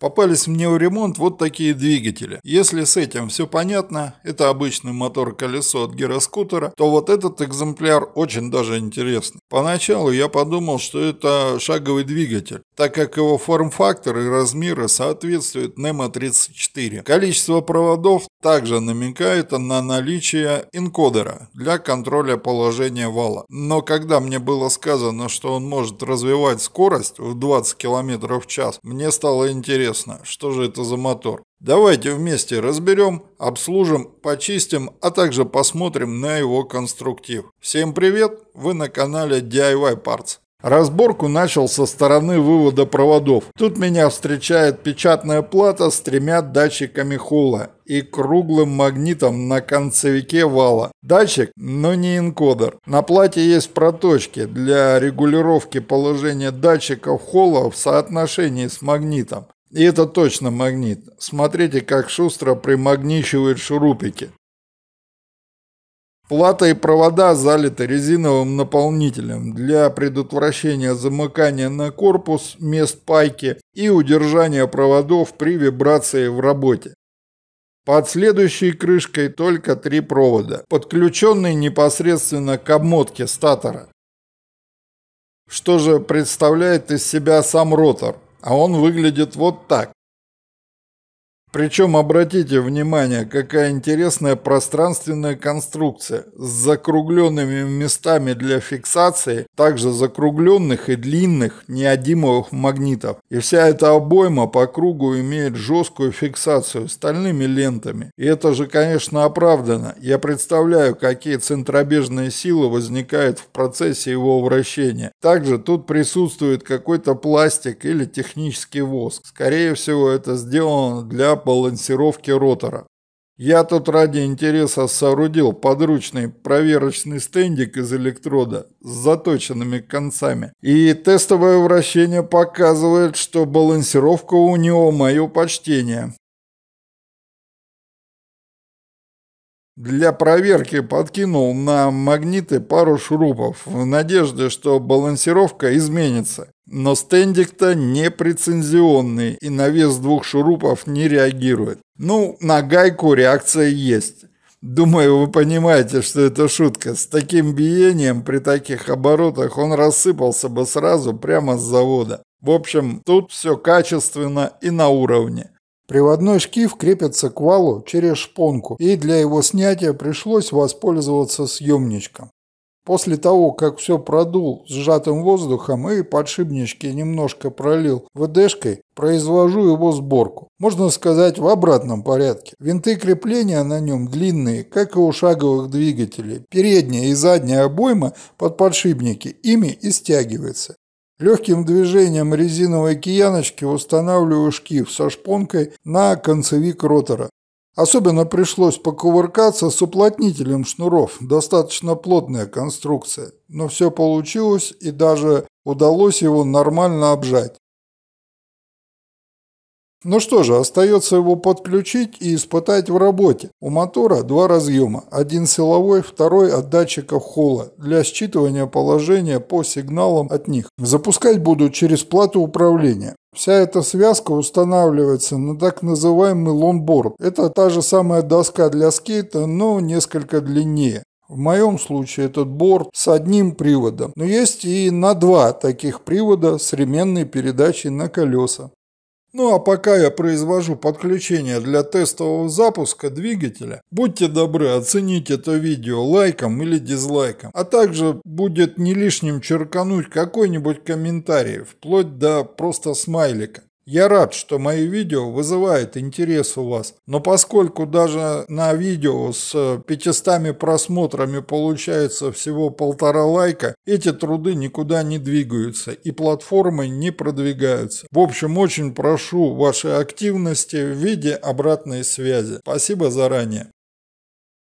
Попались мне у ремонт вот такие двигатели. Если с этим все понятно, это обычный мотор-колесо от гироскутера, то вот этот экземпляр очень даже интересный. Поначалу я подумал, что это шаговый двигатель, так как его форм-фактор и размеры соответствуют NEMA34. Количество проводов также намекает на наличие энкодера для контроля положения вала. Но когда мне было сказано, что он может развивать скорость в 20 км в час, мне стало интересно, что же это за мотор. Давайте вместе разберем, обслужим, почистим, а также посмотрим на его конструктив. Всем привет, вы на канале DIY Parts. Разборку начал со стороны вывода проводов. Тут меня встречает печатная плата с тремя датчиками холла и круглым магнитом на концевике вала. Датчик, но не энкодер. На плате есть проточки для регулировки положения датчиков холла в соотношении с магнитом. И это точно магнит. Смотрите, как шустро примагничивает шурупики. Плата и провода залиты резиновым наполнителем для предотвращения замыкания на корпус мест пайки и удержания проводов при вибрации в работе. Под следующей крышкой только три провода, подключенные непосредственно к обмотке статора. Что же представляет из себя сам ротор? А он выглядит вот так. Причем обратите внимание, какая интересная пространственная конструкция с закругленными местами для фиксации, также закругленных и длинных неодимовых магнитов. И вся эта обойма по кругу имеет жесткую фиксацию стальными лентами. И это же, конечно, оправдано. Я представляю, какие центробежные силы возникают в процессе его вращения. Также тут присутствует какой-то пластик или технический воск. Скорее всего, это сделано для этап балансировки ротора. Я тут ради интереса соорудил подручный проверочный стендик из электрода с заточенными концами. И тестовое вращение показывает, что балансировка у него мое почтение. Для проверки подкинул на магниты пару шурупов в надежде, что балансировка изменится. Но стендик-то непрецензионный и на вес двух шурупов не реагирует. Ну, на гайку реакция есть. Думаю, вы понимаете, что это шутка. С таким биением при таких оборотах он рассыпался бы сразу прямо с завода. В общем, тут все качественно и на уровне. Приводной шкив крепится к валу через шпонку, и для его снятия пришлось воспользоваться съемничком. После того, как все продул сжатым воздухом и подшипнички немножко пролил ВДшкой, произвожу его сборку. Можно сказать в обратном порядке. Винты крепления на нем длинные, как и у шаговых двигателей. Передняя и задняя обойма под подшипники ими и стягивается. Легким движением резиновой кияночки устанавливаю шкив со шпонкой на концевик ротора. Особенно пришлось покувыркаться с уплотнителем шнуров, достаточно плотная конструкция. Но все получилось и даже удалось его нормально обжать. Ну что же, остается его подключить и испытать в работе. У мотора два разъема, один силовой, второй от датчиков холла для считывания положения по сигналам от них. Запускать буду через плату управления. Вся эта связка устанавливается на так называемый лонборд. Это та же самая доска для скейта, но несколько длиннее. В моем случае этот борт с одним приводом, но есть и на два таких привода с ременной передачей на колеса. Ну а пока я произвожу подключение для тестового запуска двигателя, будьте добры оценить это видео лайком или дизлайком, а также будет не лишним черкануть какой-нибудь комментарий, вплоть до просто смайлика. Я рад, что мои видео вызывают интерес у вас, но поскольку даже на видео с 500 э, просмотрами получается всего полтора лайка, эти труды никуда не двигаются и платформы не продвигаются. В общем, очень прошу вашей активности в виде обратной связи. Спасибо заранее.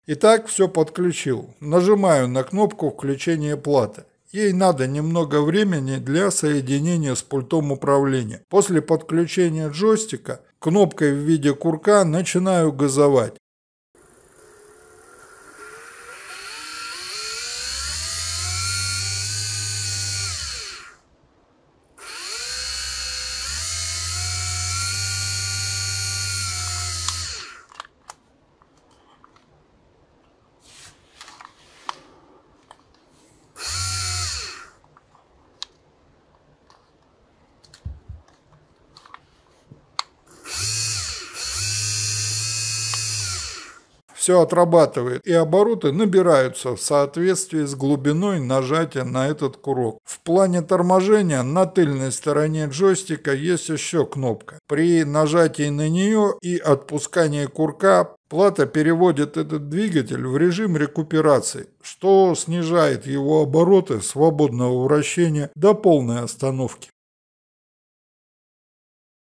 Итак, все подключил. Нажимаю на кнопку включения платы. Ей надо немного времени для соединения с пультом управления. После подключения джойстика кнопкой в виде курка начинаю газовать. все отрабатывает, и обороты набираются в соответствии с глубиной нажатия на этот курок. В плане торможения на тыльной стороне джойстика есть еще кнопка. При нажатии на нее и отпускании курка Плата переводит этот двигатель в режим рекуперации, что снижает его обороты свободного вращения до полной остановки.